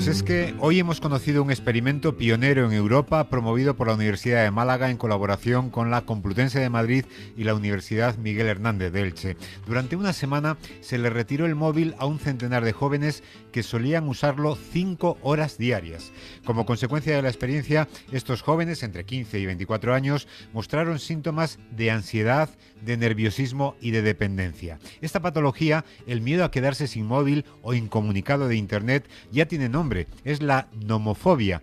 Pues es que hoy hemos conocido un experimento pionero en Europa promovido por la Universidad de Málaga en colaboración con la Complutense de Madrid y la Universidad Miguel Hernández de Elche. Durante una semana se le retiró el móvil a un centenar de jóvenes que solían usarlo cinco horas diarias. Como consecuencia de la experiencia, estos jóvenes entre 15 y 24 años mostraron síntomas de ansiedad, de nerviosismo y de dependencia. Esta patología, el miedo a quedarse sin móvil o incomunicado de Internet, ya tiene nombre es la nomofobia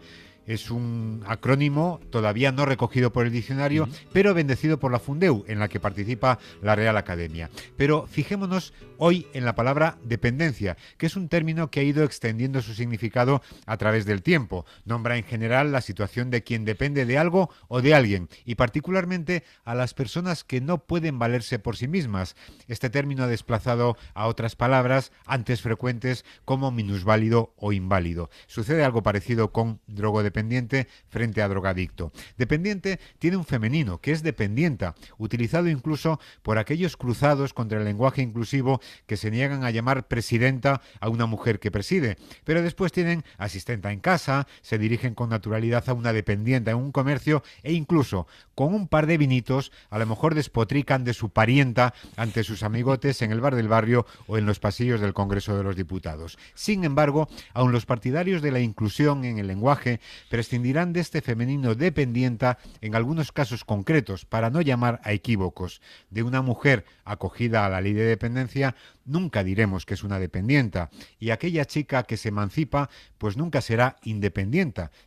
es un acrónimo todavía no recogido por el diccionario, pero bendecido por la Fundeu, en la que participa la Real Academia. Pero fijémonos hoy en la palabra dependencia, que es un término que ha ido extendiendo su significado a través del tiempo. Nombra en general la situación de quien depende de algo o de alguien, y particularmente a las personas que no pueden valerse por sí mismas. Este término ha desplazado a otras palabras antes frecuentes como minusválido o inválido. Sucede algo parecido con drogodependencia dependiente frente a drogadicto. Dependiente tiene un femenino, que es dependienta, utilizado incluso por aquellos cruzados contra el lenguaje inclusivo que se niegan a llamar presidenta a una mujer que preside. Pero después tienen asistenta en casa, se dirigen con naturalidad a una dependienta en un comercio e incluso con un par de vinitos a lo mejor despotrican de su parienta ante sus amigotes en el bar del barrio o en los pasillos del Congreso de los Diputados. Sin embargo, aun los partidarios de la inclusión en el lenguaje prescindirán de este femenino dependienta en algunos casos concretos, para no llamar a equívocos. De una mujer acogida a la ley de dependencia, nunca diremos que es una dependienta, y aquella chica que se emancipa, pues nunca será independiente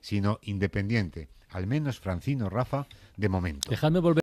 sino independiente. Al menos Francino Rafa, de momento.